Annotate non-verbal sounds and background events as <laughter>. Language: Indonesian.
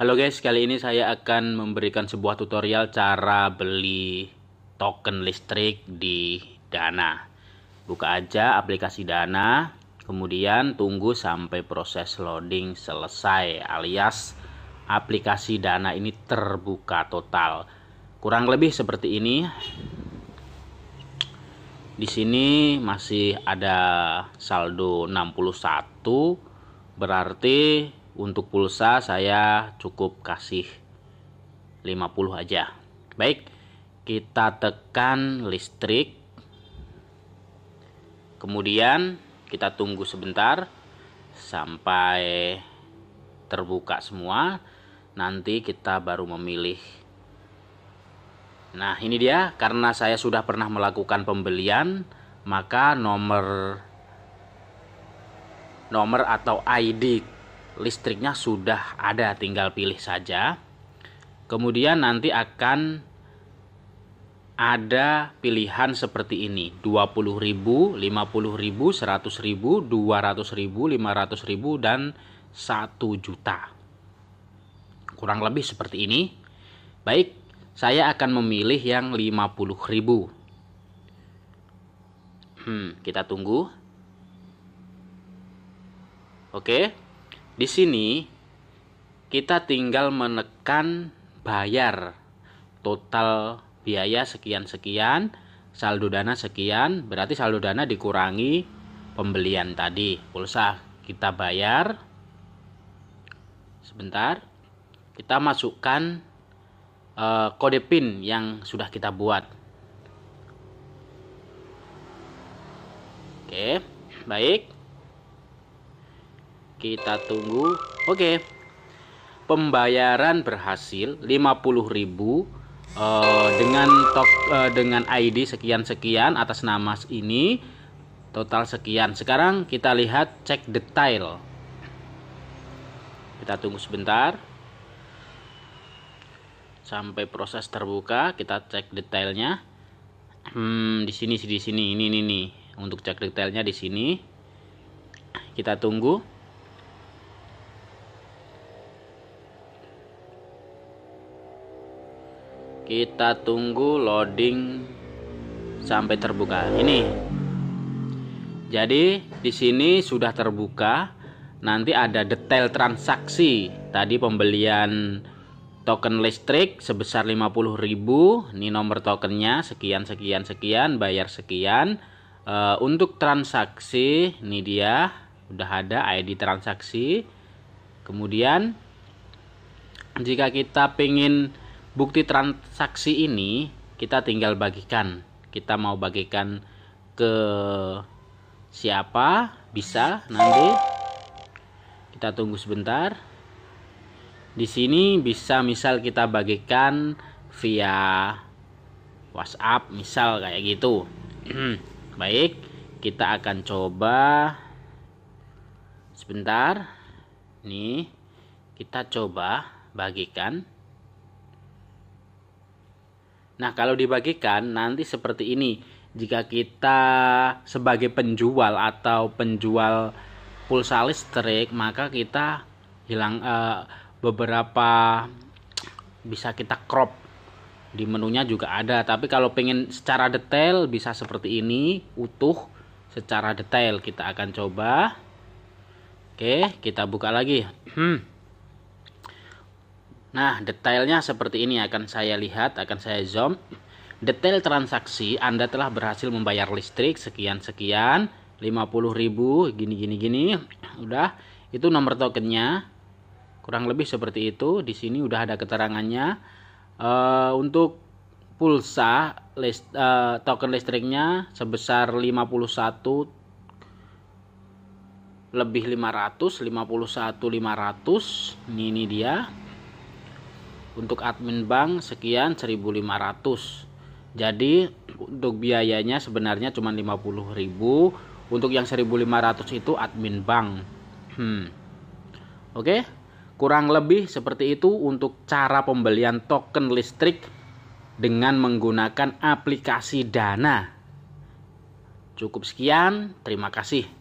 Halo guys, kali ini saya akan memberikan sebuah tutorial cara beli token listrik di Dana. Buka aja aplikasi Dana, kemudian tunggu sampai proses loading selesai alias aplikasi Dana ini terbuka total. Kurang lebih seperti ini. Di sini masih ada saldo 61 berarti untuk pulsa saya cukup kasih 50 aja baik kita tekan listrik kemudian kita tunggu sebentar sampai terbuka semua nanti kita baru memilih Nah, ini dia karena saya sudah pernah melakukan pembelian, maka nomor nomor atau ID listriknya sudah ada, tinggal pilih saja. Kemudian nanti akan ada pilihan seperti ini 20.000, 50.000, 100.000, 200.000, 500.000 dan 1 juta. Kurang lebih seperti ini. Baik, saya akan memilih yang 50.000. Hmm, kita tunggu. Oke, di sini kita tinggal menekan bayar total biaya sekian-sekian, saldo dana sekian, berarti saldo dana dikurangi pembelian tadi. Pulsa kita bayar. Sebentar. Kita masukkan uh, kode PIN yang sudah kita buat. Oke, baik. Kita tunggu. Oke. Pembayaran berhasil 50.000 ribu uh, dengan tok uh, dengan ID sekian-sekian atas nama ini total sekian. Sekarang kita lihat cek detail. Kita tunggu sebentar. Sampai proses terbuka, kita cek detailnya. Hmm, di sini di sini ini ini nih. Untuk cek detailnya di sini. Kita tunggu. kita tunggu loading sampai terbuka ini jadi di sini sudah terbuka nanti ada detail transaksi tadi pembelian token listrik sebesar 50.000 ini nomor tokennya sekian sekian sekian bayar sekian e, untuk transaksi ini dia udah ada ID transaksi kemudian jika kita pengen Bukti transaksi ini kita tinggal bagikan. Kita mau bagikan ke siapa? Bisa nanti. Kita tunggu sebentar. Di sini bisa misal kita bagikan via WhatsApp misal kayak gitu. <clears throat> Baik, kita akan coba sebentar. Nih, kita coba bagikan Nah, kalau dibagikan nanti seperti ini. Jika kita sebagai penjual atau penjual pulsa listrik, maka kita hilang uh, beberapa bisa kita crop di menunya juga ada tapi kalau pengen secara detail bisa seperti ini utuh secara detail kita akan coba oke kita buka lagi hmm. Nah, detailnya seperti ini akan saya lihat, akan saya zoom. Detail transaksi Anda telah berhasil membayar listrik sekian-sekian, 50.000 gini-gini gini. Udah, itu nomor tokennya. Kurang lebih seperti itu. Di sini udah ada keterangannya. Uh, untuk pulsa list, uh, token listriknya sebesar 51 lebih 500 51 500 ini, ini dia untuk admin bank sekian 1.500. Jadi untuk biayanya sebenarnya cuma 50.000. Untuk yang 1.500 itu admin bank. Hmm. Oke. Kurang lebih seperti itu untuk cara pembelian token listrik dengan menggunakan aplikasi Dana. Cukup sekian, terima kasih.